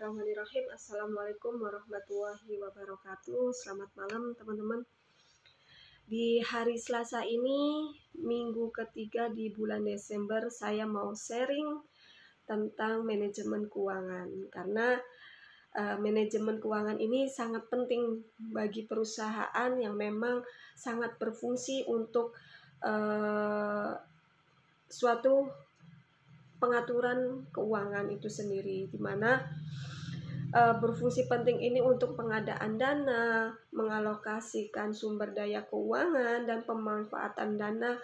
Bismillahirrahmanirrahim. Assalamualaikum warahmatullahi wabarakatuh. Selamat malam teman-teman. Di hari Selasa ini, minggu ketiga di bulan Desember, saya mau sharing tentang manajemen keuangan. Karena uh, manajemen keuangan ini sangat penting bagi perusahaan yang memang sangat berfungsi untuk uh, suatu pengaturan keuangan itu sendiri, di mana uh, berfungsi penting ini untuk pengadaan dana, mengalokasikan sumber daya keuangan, dan pemanfaatan dana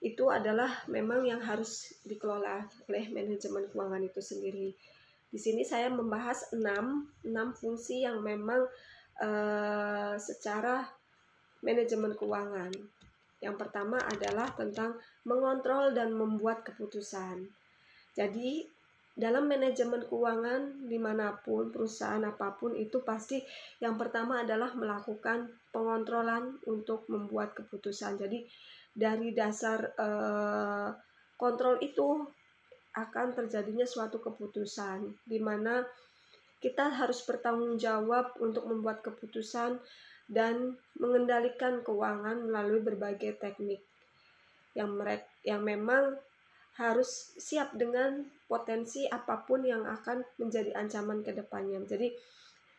itu adalah memang yang harus dikelola oleh manajemen keuangan itu sendiri. Di sini saya membahas 6, 6 fungsi yang memang uh, secara manajemen keuangan. Yang pertama adalah tentang mengontrol dan membuat keputusan. Jadi dalam manajemen keuangan dimanapun perusahaan apapun itu pasti yang pertama adalah melakukan pengontrolan untuk membuat keputusan jadi dari dasar eh, kontrol itu akan terjadinya suatu keputusan di mana kita harus bertanggung jawab untuk membuat keputusan dan mengendalikan keuangan melalui berbagai teknik yang merek yang memang harus siap dengan potensi apapun yang akan menjadi ancaman ke depannya. Jadi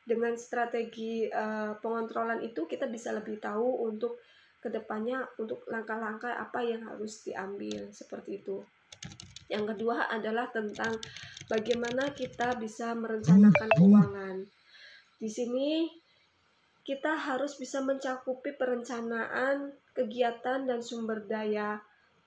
dengan strategi uh, pengontrolan itu kita bisa lebih tahu untuk ke depannya, untuk langkah-langkah apa yang harus diambil seperti itu. Yang kedua adalah tentang bagaimana kita bisa merencanakan keuangan. Di sini kita harus bisa mencakupi perencanaan kegiatan dan sumber daya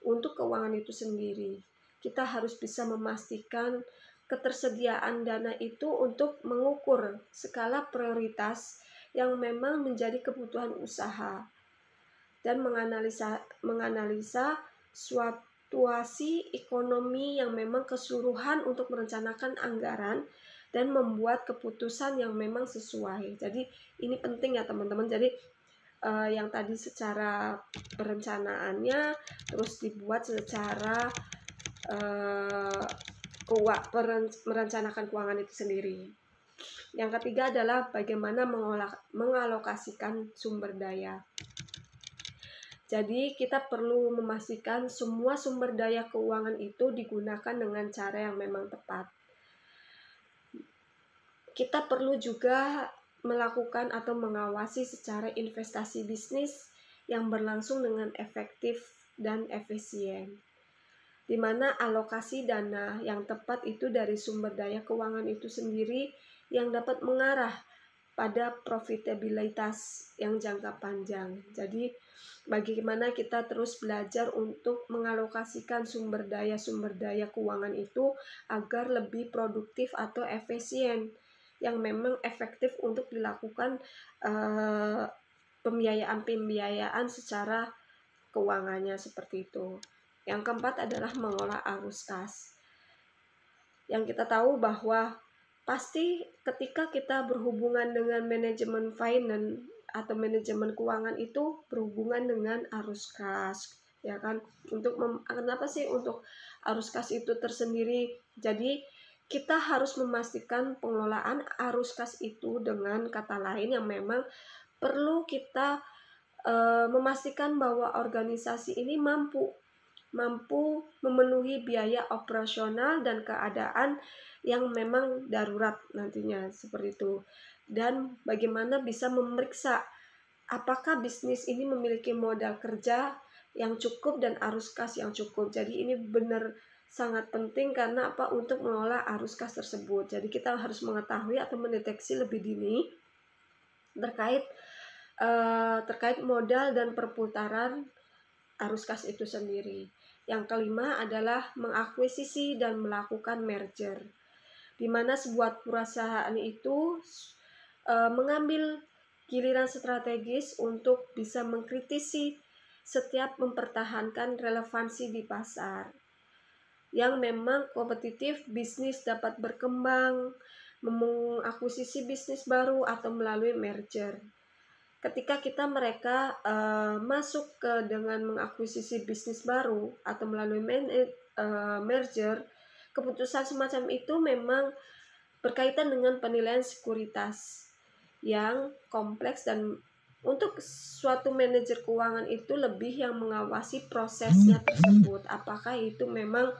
untuk keuangan itu sendiri. Kita harus bisa memastikan ketersediaan dana itu untuk mengukur skala prioritas yang memang menjadi kebutuhan usaha dan menganalisa menganalisa situasi ekonomi yang memang keseluruhan untuk merencanakan anggaran dan membuat keputusan yang memang sesuai. Jadi ini penting ya teman-teman. Jadi uh, yang tadi secara perencanaannya terus dibuat secara uh, merencanakan keuangan itu sendiri. Yang ketiga adalah bagaimana mengolah, mengalokasikan sumber daya. Jadi kita perlu memastikan semua sumber daya keuangan itu digunakan dengan cara yang memang tepat. Kita perlu juga melakukan atau mengawasi secara investasi bisnis yang berlangsung dengan efektif dan efisien. Di mana alokasi dana yang tepat itu dari sumber daya keuangan itu sendiri yang dapat mengarah pada profitabilitas yang jangka panjang. Jadi, bagaimana kita terus belajar untuk mengalokasikan sumber daya sumber daya keuangan itu agar lebih produktif atau efisien yang memang efektif untuk dilakukan uh, eh, pembiayaan-pembiayaan secara keuangannya seperti itu. Yang keempat adalah mengolah arus kas. Yang kita tahu bahwa pasti ketika kita berhubungan dengan manajemen finance atau manajemen keuangan itu berhubungan dengan arus kas ya kan untuk mem, kenapa sih untuk arus kas itu tersendiri jadi kita harus memastikan pengelolaan arus kas itu dengan kata lain yang memang perlu kita e, memastikan bahwa organisasi ini mampu mampu memenuhi biaya operasional dan keadaan yang memang darurat nantinya seperti itu dan bagaimana bisa memeriksa apakah bisnis ini memiliki modal kerja yang cukup dan arus kas yang cukup jadi ini benar sangat penting karena apa untuk mengelola arus kas tersebut. Jadi kita harus mengetahui atau mendeteksi lebih dini terkait uh, terkait modal dan perputaran arus kas itu sendiri. Yang kelima adalah mengakuisisi dan melakukan merger. Di mana sebuah perusahaan itu e, mengambil giliran strategis untuk bisa mengkritisi setiap mempertahankan relevansi di pasar yang memang kompetitif bisnis dapat berkembang, mengakuisisi bisnis baru atau melalui merger. Ketika kita mereka uh, masuk ke dengan mengakuisisi bisnis baru atau melalui man, uh, eh, eh, merger, keputusan semacam itu memang berkaitan dengan penilaian sekuritas yang kompleks dan untuk suatu manajer keuangan itu lebih yang mengawasi prosesnya hmm. tersebut apakah itu memang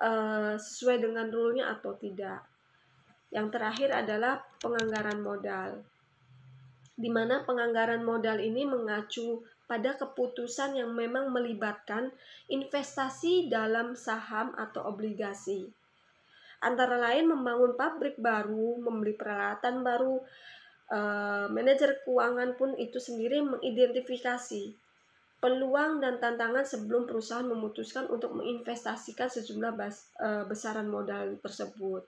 Eh, sesuai dengan rule atau tidak. Yang terakhir adalah penganggaran modal. Di mana penganggaran modal ini mengacu pada keputusan yang memang melibatkan investasi dalam saham atau obligasi. Antara lain membangun pabrik baru, membeli peralatan baru, eh, manajer keuangan pun itu sendiri mengidentifikasi peluang dan tantangan sebelum perusahaan memutuskan untuk menginvestasikan sejumlah bas, e, besaran modal tersebut.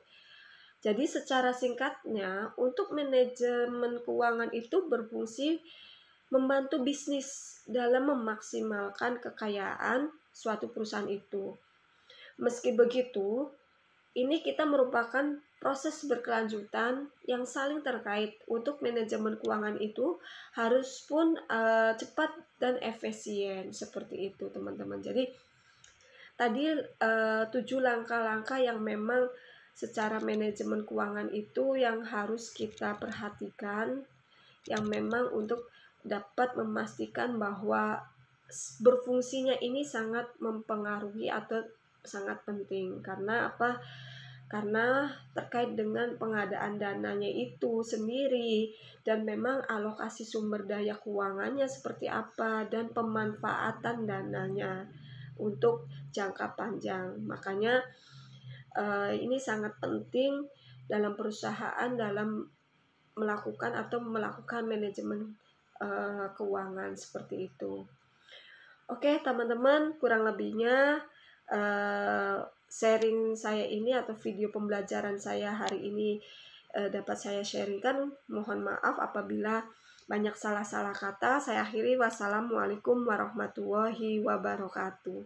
Jadi secara singkatnya, untuk manajemen keuangan itu berfungsi membantu bisnis dalam memaksimalkan kekayaan suatu perusahaan itu. Meski begitu, ini kita merupakan proses berkelanjutan yang saling terkait untuk manajemen keuangan itu harus pun uh, cepat dan efisien seperti itu teman-teman jadi tadi uh, tujuh langkah-langkah yang memang secara manajemen keuangan itu yang harus kita perhatikan yang memang untuk dapat memastikan bahwa berfungsinya ini sangat mempengaruhi atau sangat penting karena apa karena terkait dengan pengadaan dananya itu sendiri dan memang alokasi sumber daya keuangannya seperti apa dan pemanfaatan dananya untuk jangka panjang. Makanya eh, ini sangat penting dalam perusahaan dalam melakukan atau melakukan manajemen eh, keuangan seperti itu. Oke, teman-teman, kurang lebihnya eh, sharing saya ini atau video pembelajaran saya hari ini uh, dapat saya sharingkan. Mohon maaf apabila banyak salah-salah kata. Saya akhiri wassalamualaikum warahmatullahi wabarakatuh.